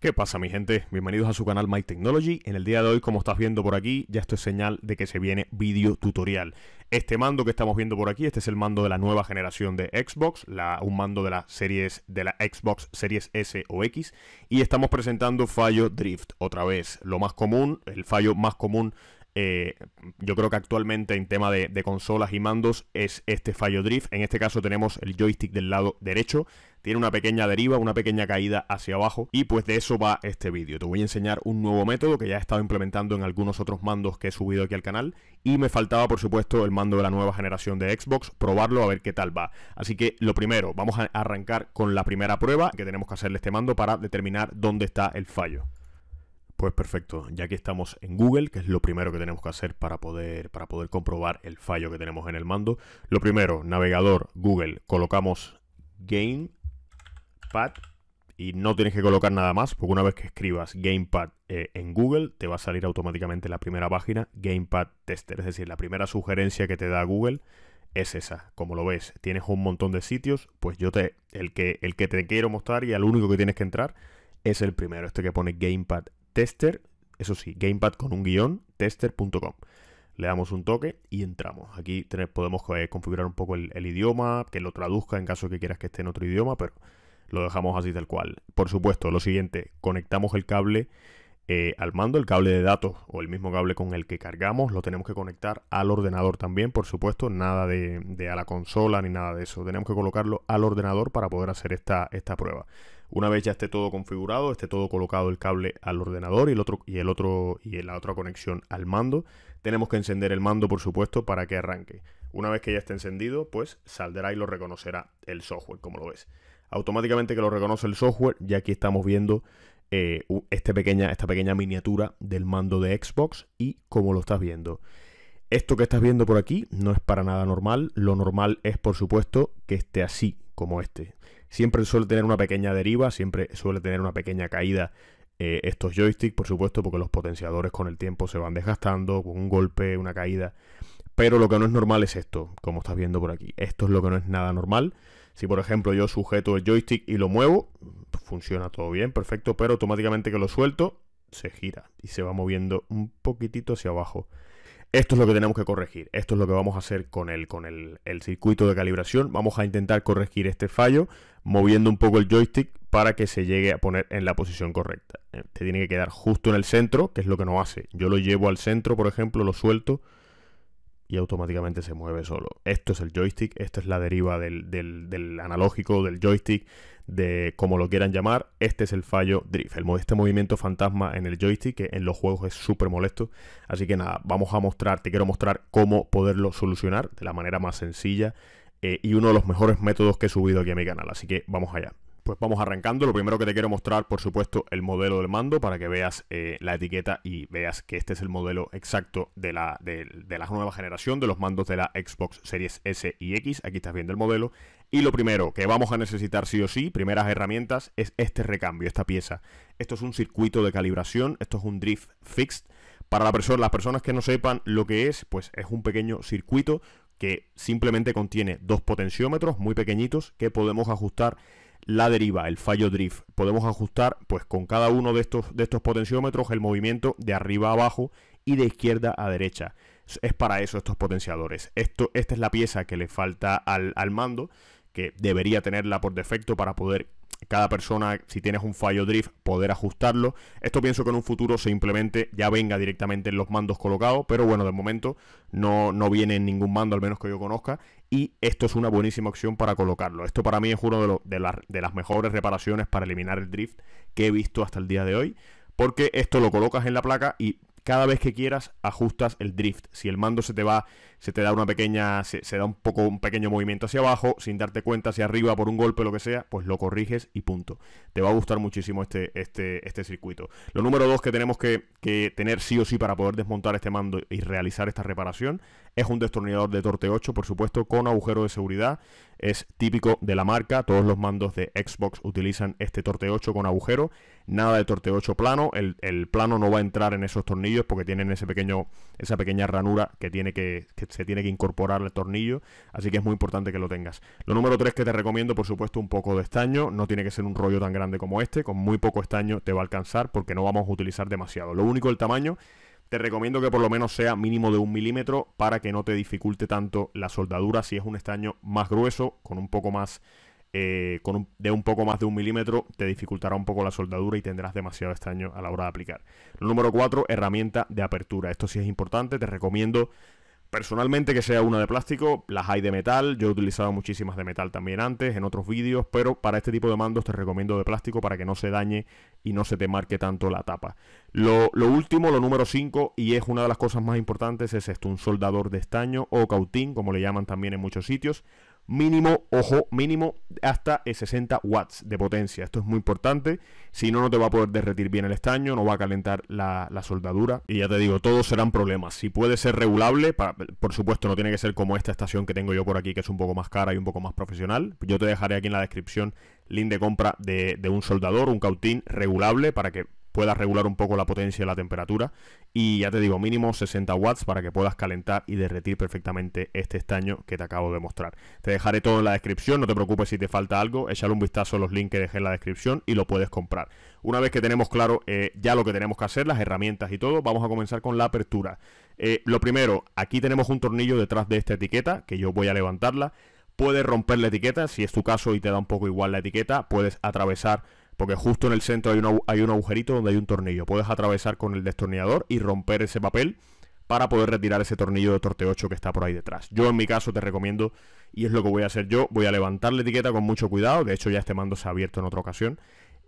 ¿Qué pasa mi gente? Bienvenidos a su canal My Technology. En el día de hoy, como estás viendo por aquí, ya esto es señal de que se viene vídeo tutorial. Este mando que estamos viendo por aquí, este es el mando de la nueva generación de Xbox, la, un mando de la, series, de la Xbox Series S o X, y estamos presentando fallo Drift otra vez. Lo más común, el fallo más común eh, yo creo que actualmente en tema de, de, consolas y mandos es este fallo drift. En este caso tenemos el joystick del lado derecho. Tiene una pequeña deriva, una pequeña caída hacia abajo. Y pues de eso va este vídeo. Te voy a enseñar un nuevo método que ya he estado implementando en algunos otros mandos que he subido aquí al canal. Y me faltaba, por supuesto, el mando de la nueva generación de Xbox. Probarlo a ver qué tal va. Así que lo primero, vamos a arrancar con la primera prueba que tenemos que hacerle este mando para determinar dónde está el fallo. Pues perfecto, ya que estamos en Google, que es lo primero que tenemos que hacer para poder, para poder comprobar el fallo que tenemos en el mando. Lo primero, navegador Google, colocamos Gamepad y no tienes que colocar nada más, porque una vez que escribas Gamepad eh, en Google, te va a salir automáticamente la primera página Gamepad Tester, es decir, la primera sugerencia que te da Google es esa. Como lo ves, tienes un montón de sitios, pues yo te el que el que te quiero mostrar y al único que tienes que entrar es el primero, este que pone Gamepad tester, eso sí, gamepad con un guión, tester.com. Le damos un toque y entramos. Aquí podemos eh, configurar un poco el, idioma, que lo traduzca en caso que quieras que esté en otro idioma, pero lo dejamos así tal cual. Por supuesto, lo siguiente, conectamos el cable eh, al mando, el cable de datos o el mismo cable con el que cargamos, lo tenemos que conectar al ordenador también, por supuesto, nada de, a la consola ni nada de eso. Tenemos que colocarlo al ordenador para poder hacer esta, esta prueba. Una vez ya esté todo configurado, esté todo colocado el cable al ordenador y el otro y el otro y la otra conexión al mando, tenemos que encender el mando, por supuesto, para que arranque. Una vez que ya esté encendido, pues saldrá y lo reconocerá el software, como lo ves. Automáticamente que lo reconoce el software, ya aquí estamos viendo eh, este esta pequeña miniatura del mando de Xbox y como lo estás viendo. Esto que estás viendo por aquí no es para nada normal. Lo normal es, por supuesto, que esté así, como este. Siempre suele tener una pequeña deriva, siempre suele tener una pequeña caída eh, estos joysticks, por supuesto, porque los potenciadores con el tiempo se van desgastando, con un golpe, una caída. Pero lo que no es normal es esto, como estás viendo por aquí. Esto es lo que no es nada normal. Si por ejemplo yo sujeto el joystick y lo muevo, funciona todo bien, perfecto, pero automáticamente que lo suelto, se gira y se va moviendo un poquitito hacia abajo esto es lo que tenemos que corregir, esto es lo que vamos a hacer con el, con el, el circuito de calibración, vamos a intentar corregir este fallo moviendo un poco el joystick para que se llegue a poner en la posición correcta. Eh, te tiene que quedar justo en el centro, que es lo que no hace. Yo lo llevo al centro, por ejemplo, lo suelto y automáticamente se mueve solo. Esto es el joystick, esta es la deriva del, analógico, del joystick, de como lo quieran llamar. Este es el fallo drift, este movimiento fantasma en el joystick que en los juegos es súper molesto. Así que nada, vamos a mostrar, te quiero mostrar cómo poderlo solucionar de la manera más sencilla eh, y uno de los mejores métodos que he subido aquí a mi canal. Así que vamos allá. Pues vamos arrancando, lo primero que te quiero mostrar por supuesto el modelo del mando para que veas eh, la etiqueta y veas que este es el modelo exacto de la, la nueva generación de los mandos de la Xbox Series S y X, aquí estás viendo el modelo y lo primero que vamos a necesitar sí o sí, primeras herramientas, es este recambio, esta pieza. Esto es un circuito de calibración, esto es un drift fixed. Para la las personas que no sepan lo que es, pues es un pequeño circuito que simplemente contiene dos potenciómetros muy pequeñitos que podemos ajustar la deriva, el fallo drift. Podemos ajustar pues con cada uno de estos, de estos potenciómetros el movimiento de arriba a abajo y de izquierda a derecha. Es para eso estos potenciadores. Esto, esta es la pieza que le falta al, al mando, que debería tenerla por defecto para poder cada persona, si tienes un fallo drift, poder ajustarlo. Esto pienso que en un futuro se implemente, ya venga directamente en los mandos colocados, pero bueno, de momento no, no viene en ningún mando, al menos que yo conozca, y esto es una buenísima opción para colocarlo. Esto para mí es una de, de las mejores reparaciones para eliminar el drift que he visto hasta el día de hoy porque esto lo colocas en la placa y cada vez que quieras ajustas el drift. Si el mando se te va, se te da una pequeña, se, da un poco un pequeño movimiento hacia abajo, sin darte cuenta hacia arriba por un golpe o lo que sea, pues lo corriges y punto. Te va a gustar muchísimo este, este, este circuito. Lo número dos que tenemos que, que tener sí o sí para poder desmontar este mando y realizar esta reparación es un destornillador de Torte 8, por supuesto, con agujero de seguridad. Es típico de la marca. Todos los mandos de Xbox utilizan este Torte 8 con agujero. Nada de Torte 8 plano. El, plano no va a entrar en esos tornillos porque tienen ese pequeño, esa pequeña ranura que, tiene que, se tiene que incorporar el tornillo. Así que es muy importante que lo tengas. Lo número 3 que te recomiendo, por supuesto, un poco de estaño. No tiene que ser un rollo tan grande como este. Con muy poco estaño te va a alcanzar porque no vamos a utilizar demasiado. Lo único el tamaño te recomiendo que por lo menos sea mínimo de un milímetro para que no te dificulte tanto la soldadura si es un estaño más grueso, con un poco más eh, de un poco más de un milímetro te dificultará un poco la soldadura y tendrás demasiado estaño a la hora de aplicar. Número 4, herramienta de apertura. Esto sí es importante, te recomiendo Personalmente que sea una de plástico, las hay de metal, yo he utilizado muchísimas de metal también antes en otros vídeos, pero para este tipo de mandos te recomiendo de plástico para que no se dañe y no se te marque tanto la tapa. Lo, último, lo número 5, y es una de las cosas más importantes, es esto, un soldador de estaño o cautín, como le llaman también en muchos sitios mínimo, ojo, mínimo hasta 60 eh, watts de potencia. Esto es muy importante, si no, no te va a poder derretir bien el estaño, no va a calentar la, soldadura. Y ya te digo, todos serán problemas. Si puede ser regulable, por supuesto no tiene que ser como esta estación que tengo yo por aquí, que es un poco más cara y un poco más profesional. Yo te dejaré aquí en la descripción link de compra de un soldador, un cautín regulable, para que puedas regular un poco la potencia y la temperatura. Y ya te digo, mínimo 60 watts para que puedas calentar y derretir perfectamente este estaño que te acabo de mostrar. Te dejaré todo en la descripción, no te preocupes si te falta algo, échale un vistazo a los links que dejé en la descripción y lo puedes comprar. Una vez que tenemos claro eh, ya lo que tenemos que hacer, las herramientas y todo, vamos a comenzar con la apertura. Eh, lo primero, aquí tenemos un tornillo detrás de esta etiqueta, que yo voy a levantarla. Puedes romper la etiqueta, si es tu caso y te da un poco igual la etiqueta, puedes atravesar porque justo en el centro hay, hay un agujerito donde hay un tornillo. Puedes atravesar con el destornillador y romper ese papel para poder retirar ese tornillo de torte 8 que está por ahí detrás. Yo en mi caso te recomiendo, y es lo que voy a hacer yo, voy a levantar la etiqueta con mucho cuidado, de hecho ya este mando se ha abierto en otra ocasión,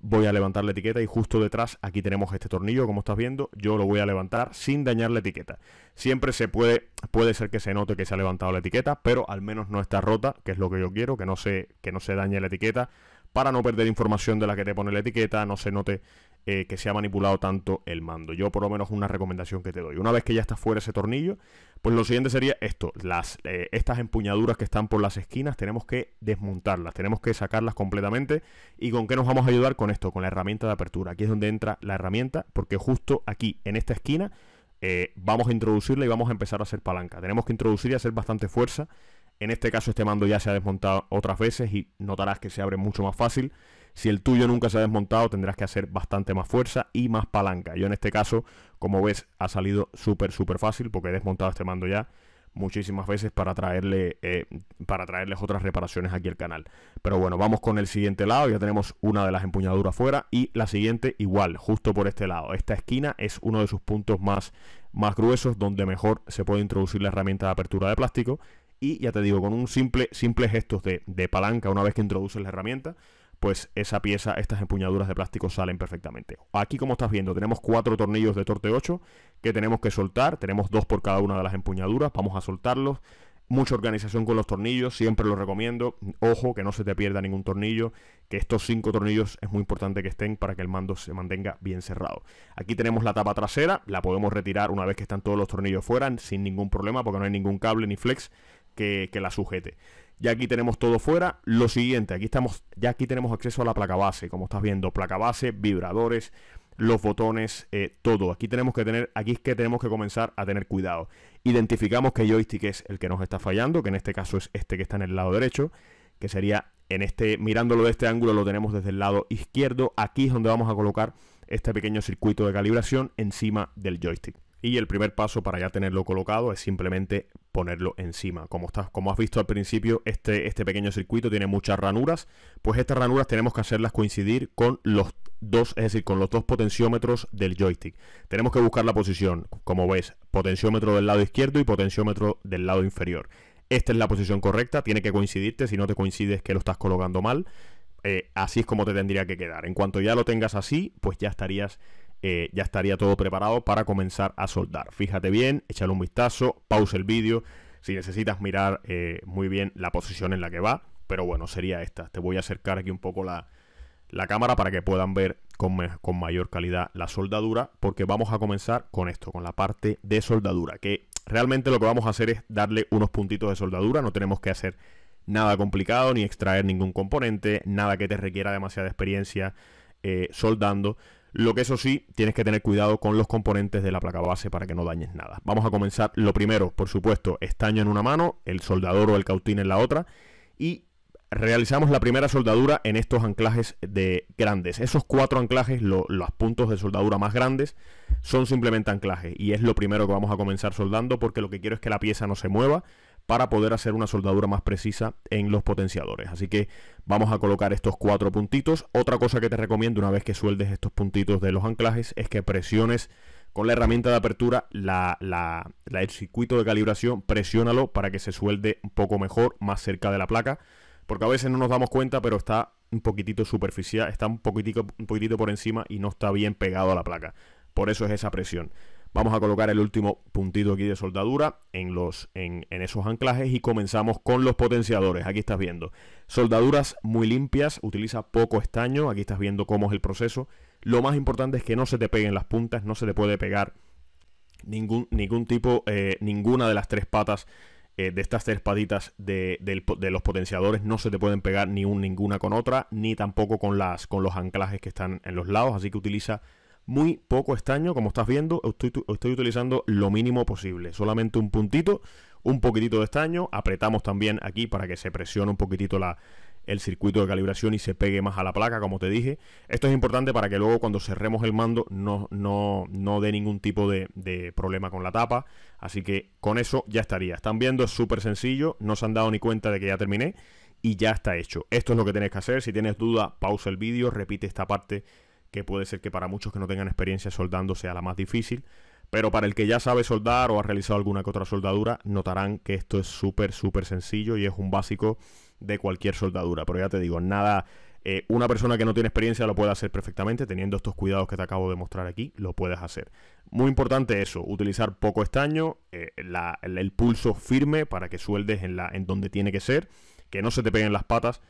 voy a levantar la etiqueta y justo detrás aquí tenemos este tornillo, como estás viendo, yo lo voy a levantar sin dañar la etiqueta. Siempre se puede, puede ser que se note que se ha levantado la etiqueta, pero al menos no está rota, que es lo que yo quiero, que no se, que no se dañe la etiqueta para no perder información de la que te pone la etiqueta, no se note eh, que se ha manipulado tanto el mando. Yo por lo menos una recomendación que te doy. Una vez que ya está fuera ese tornillo, pues lo siguiente sería esto. Las, eh, estas empuñaduras que están por las esquinas tenemos que desmontarlas, tenemos que sacarlas completamente. ¿Y con qué nos vamos a ayudar? Con esto, con la herramienta de apertura. Aquí es donde entra la herramienta, porque justo aquí, en esta esquina, eh, vamos a introducirla y vamos a empezar a hacer palanca. Tenemos que introducir y hacer bastante fuerza en este caso este mando ya se ha desmontado otras veces y notarás que se abre mucho más fácil. Si el tuyo nunca se ha desmontado tendrás que hacer bastante más fuerza y más palanca. Yo en este caso, como ves, ha salido súper súper fácil porque he desmontado este mando ya muchísimas veces para traerle eh, para traerles otras reparaciones aquí al canal. Pero bueno, vamos con el siguiente lado, ya tenemos una de las empuñaduras fuera y la siguiente igual, justo por este lado. Esta esquina es uno de sus puntos más más gruesos donde mejor se puede introducir la herramienta de apertura de plástico y ya te digo, con un simple, simple gestos de, de palanca, una vez que introduces la herramienta, pues esa pieza, estas empuñaduras de plástico salen perfectamente. Aquí como estás viendo tenemos cuatro tornillos de torte 8 que tenemos que soltar, tenemos dos por cada una de las empuñaduras, vamos a soltarlos. Mucha organización con los tornillos, siempre lo recomiendo. Ojo, que no se te pierda ningún tornillo, que estos cinco tornillos es muy importante que estén para que el mando se mantenga bien cerrado. Aquí tenemos la tapa trasera, la podemos retirar una vez que están todos los tornillos fuera, sin ningún problema, porque no hay ningún cable ni flex que, la sujete. Ya aquí tenemos todo fuera. Lo siguiente, aquí estamos, ya aquí tenemos acceso a la placa base, como estás viendo, placa base, vibradores, los botones, eh, todo. Aquí tenemos que tener, aquí es que tenemos que comenzar a tener cuidado. Identificamos que joystick es el que nos está fallando, que en este caso es este que está en el lado derecho, que sería en este, mirándolo de este ángulo, lo tenemos desde el lado izquierdo. Aquí es donde vamos a colocar este pequeño circuito de calibración encima del joystick. Y el primer paso para ya tenerlo colocado es simplemente ponerlo encima. Como, como has visto al principio, este, este pequeño circuito tiene muchas ranuras. Pues estas ranuras tenemos que hacerlas coincidir con los dos, es decir, con los dos potenciómetros del joystick. Tenemos que buscar la posición, como ves, potenciómetro del lado izquierdo y potenciómetro del lado inferior. Esta es la posición correcta, tiene que coincidirte, si no te coincides que lo estás colocando mal. Eh, así es como te tendría que quedar. En cuanto ya lo tengas así, pues ya estarías eh, ya estaría todo preparado para comenzar a soldar. Fíjate bien, échale un vistazo, pausa el vídeo si necesitas mirar eh, muy bien la posición en la que va. Pero bueno, sería esta. Te voy a acercar aquí un poco la, la cámara para que puedan ver con, mayor calidad la soldadura. Porque vamos a comenzar con esto, con la parte de soldadura. Que realmente lo que vamos a hacer es darle unos puntitos de soldadura. No tenemos que hacer nada complicado, ni extraer ningún componente, nada que te requiera demasiada experiencia eh, soldando lo que eso sí, tienes que tener cuidado con los componentes de la placa base para que no dañes nada. Vamos a comenzar lo primero, por supuesto, estaño en una mano, el soldador o el cautín en la otra y realizamos la primera soldadura en estos anclajes de grandes. Esos cuatro anclajes, los puntos de soldadura más grandes, son simplemente anclajes y es lo primero que vamos a comenzar soldando porque lo que quiero es que la pieza no se mueva, para poder hacer una soldadura más precisa en los potenciadores. Así que vamos a colocar estos cuatro puntitos. Otra cosa que te recomiendo una vez que sueldes estos puntitos de los anclajes es que presiones con la herramienta de apertura la, el circuito de calibración, presiónalo para que se suelde un poco mejor, más cerca de la placa, porque a veces no nos damos cuenta, pero está un poquitito superficial, está un poquitito, un poquitito por encima y no está bien pegado a la placa. Por eso es esa presión. Vamos a colocar el último puntito aquí de soldadura en, los, en, esos anclajes y comenzamos con los potenciadores. Aquí estás viendo. Soldaduras muy limpias, utiliza poco estaño. Aquí estás viendo cómo es el proceso. Lo más importante es que no se te peguen las puntas, no se te puede pegar ningún, ningún tipo, eh, ninguna de las tres patas eh, de estas tres patitas de, los potenciadores no se te pueden pegar ni un, ninguna con otra, ni tampoco con, las, con los anclajes que están en los lados, así que utiliza muy poco estaño, como estás viendo, estoy, estoy utilizando lo mínimo posible, solamente un puntito, un poquitito de estaño, apretamos también aquí para que se presione un poquitito la, el circuito de calibración y se pegue más a la placa, como te dije. Esto es importante para que luego cuando cerremos el mando no, no, no dé ningún tipo de, problema con la tapa. Así que con eso ya estaría. Están viendo, es súper sencillo, no se han dado ni cuenta de que ya terminé y ya está hecho. Esto es lo que tienes que hacer. Si tienes duda, pausa el vídeo, repite esta parte que puede ser que para muchos que no tengan experiencia soldando sea la más difícil, pero para el que ya sabe soldar o ha realizado alguna que otra soldadura, notarán que esto es súper, súper sencillo y es un básico de cualquier soldadura. Pero ya te digo, nada, eh, una persona que no tiene experiencia lo puede hacer perfectamente, teniendo estos cuidados que te acabo de mostrar aquí, lo puedes hacer. Muy importante eso, utilizar poco estaño, eh, el, pulso firme para que sueldes en, la, en donde tiene que ser, que no se te peguen las patas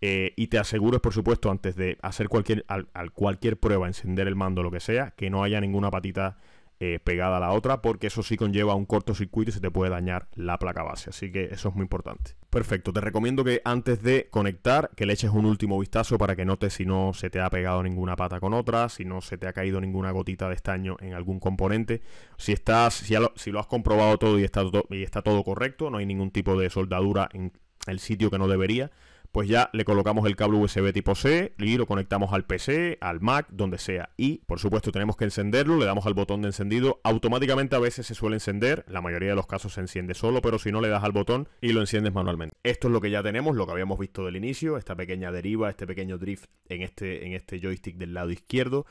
eh, y te asegures, por supuesto, antes de hacer cualquier, al, cualquier prueba, encender el mando, lo que sea, que no haya ninguna patita eh, pegada a la otra, porque eso sí conlleva un cortocircuito y se te puede dañar la placa base. Así que eso es muy importante. Perfecto, te recomiendo que antes de conectar, que le eches un último vistazo para que notes si no se te ha pegado ninguna pata con otra, si no se te ha caído ninguna gotita de estaño en algún componente. Si estás, si, lo, has comprobado todo y y está todo correcto, no hay ningún tipo de soldadura en el sitio que no debería pues ya le colocamos el cable USB tipo C y lo conectamos al PC, al Mac, donde sea. Y por supuesto tenemos que encenderlo, le damos al botón de encendido, automáticamente a veces se suele encender, la mayoría de los casos se enciende solo, pero si no le das al botón y lo enciendes manualmente. Esto es lo que ya tenemos, lo que habíamos visto del inicio, esta pequeña deriva, este pequeño drift en este, en este joystick del lado izquierdo.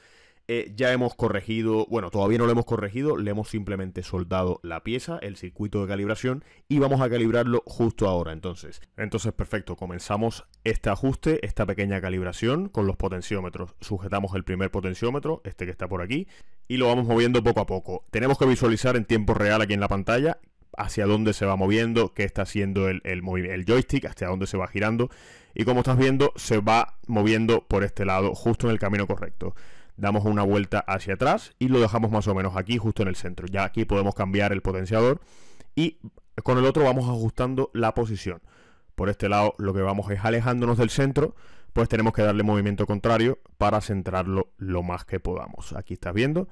Eh, ya hemos corregido, bueno, todavía no lo hemos corregido, le hemos simplemente soldado la pieza, el circuito de calibración y vamos a calibrarlo justo ahora entonces. Entonces, perfecto, comenzamos este ajuste, esta pequeña calibración con los potenciómetros. Sujetamos el primer potenciómetro, este que está por aquí, y lo vamos moviendo poco a poco. Tenemos que visualizar en tiempo real aquí en la pantalla hacia dónde se va moviendo, qué está haciendo el, el, joystick, hacia dónde se va girando. Y como estás viendo, se va moviendo por este lado, justo en el camino correcto damos una vuelta hacia atrás y lo dejamos más o menos aquí, justo en el centro. Ya aquí podemos cambiar el potenciador y con el otro vamos ajustando la posición. Por este lado lo que vamos es alejándonos del centro, pues tenemos que darle movimiento contrario para centrarlo lo más que podamos. Aquí estás viendo,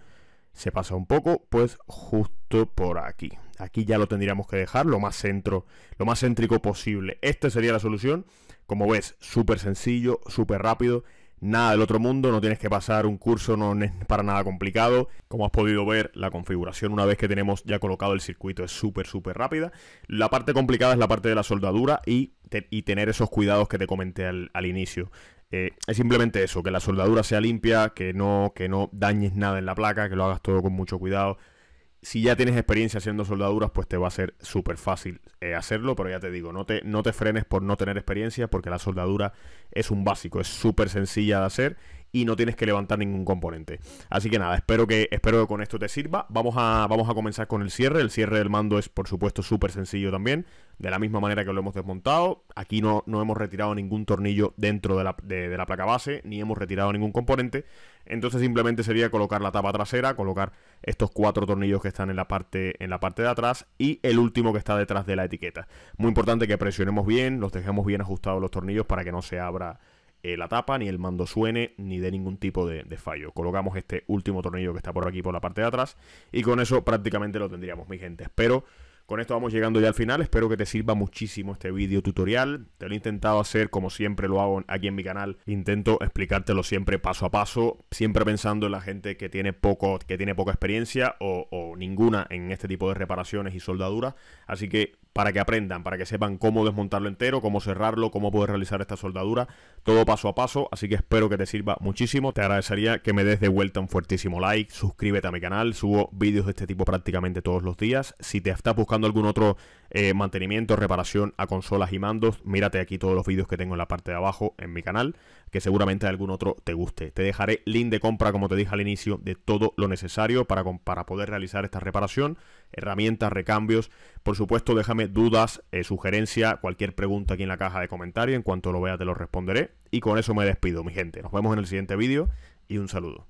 se pasa un poco, pues justo por aquí. Aquí ya lo tendríamos que dejar lo más centro, lo más céntrico posible. Esta sería la solución. Como ves, súper sencillo, súper rápido nada del otro mundo, no tienes que pasar un curso, no es para nada complicado. Como has podido ver, la configuración una vez que tenemos ya colocado el circuito es súper, súper rápida. La parte complicada es la parte de la soldadura y, tener esos cuidados que te comenté al, inicio. Eh, es simplemente eso, que la soldadura sea limpia, que no, que no dañes nada en la placa, que lo hagas todo con mucho cuidado si ya tienes experiencia haciendo soldaduras, pues te va a ser súper fácil eh, hacerlo, pero ya te digo, no te, no te frenes por no tener experiencia, porque la soldadura es un básico, es súper sencilla de hacer y no tienes que levantar ningún componente. Así que nada, espero que, espero que con esto te sirva. Vamos a, vamos a comenzar con el cierre, el cierre del mando es por supuesto súper sencillo también, de la misma manera que lo hemos desmontado. Aquí no, no hemos retirado ningún tornillo dentro de la, placa base, ni hemos retirado ningún componente. Entonces simplemente sería colocar la tapa trasera, colocar estos cuatro tornillos que están en la, parte, en la parte de atrás y el último que está detrás de la etiqueta. Muy importante que presionemos bien, los dejemos bien ajustados los tornillos para que no se abra eh, la tapa, ni el mando suene, ni de ningún tipo de, de, fallo. Colocamos este último tornillo que está por aquí, por la parte de atrás, y con eso prácticamente lo tendríamos, mi gente. Espero con esto vamos llegando ya al final, espero que te sirva muchísimo este video tutorial, te lo he intentado hacer como siempre lo hago aquí en mi canal, intento explicártelo siempre paso a paso, siempre pensando en la gente que tiene, poco, que tiene poca experiencia o, o ninguna en este tipo de reparaciones y soldaduras, así que para que aprendan, para que sepan cómo desmontarlo entero, cómo cerrarlo, cómo poder realizar esta soldadura, todo paso a paso, así que espero que te sirva muchísimo, te agradecería que me des de vuelta un fuertísimo like, suscríbete a mi canal, subo vídeos de este tipo prácticamente todos los días, si te estás buscando algún otro eh, mantenimiento, reparación a consolas y mandos, mírate aquí todos los vídeos que tengo en la parte de abajo en mi canal, que seguramente algún otro te guste. Te dejaré link de compra, como te dije al inicio, de todo lo necesario para, para poder realizar esta reparación, herramientas, recambios. Por supuesto, déjame dudas, eh, sugerencia, cualquier pregunta aquí en la caja de comentarios, en cuanto lo vea te lo responderé. Y con eso me despido, mi gente. Nos vemos en el siguiente vídeo y un saludo.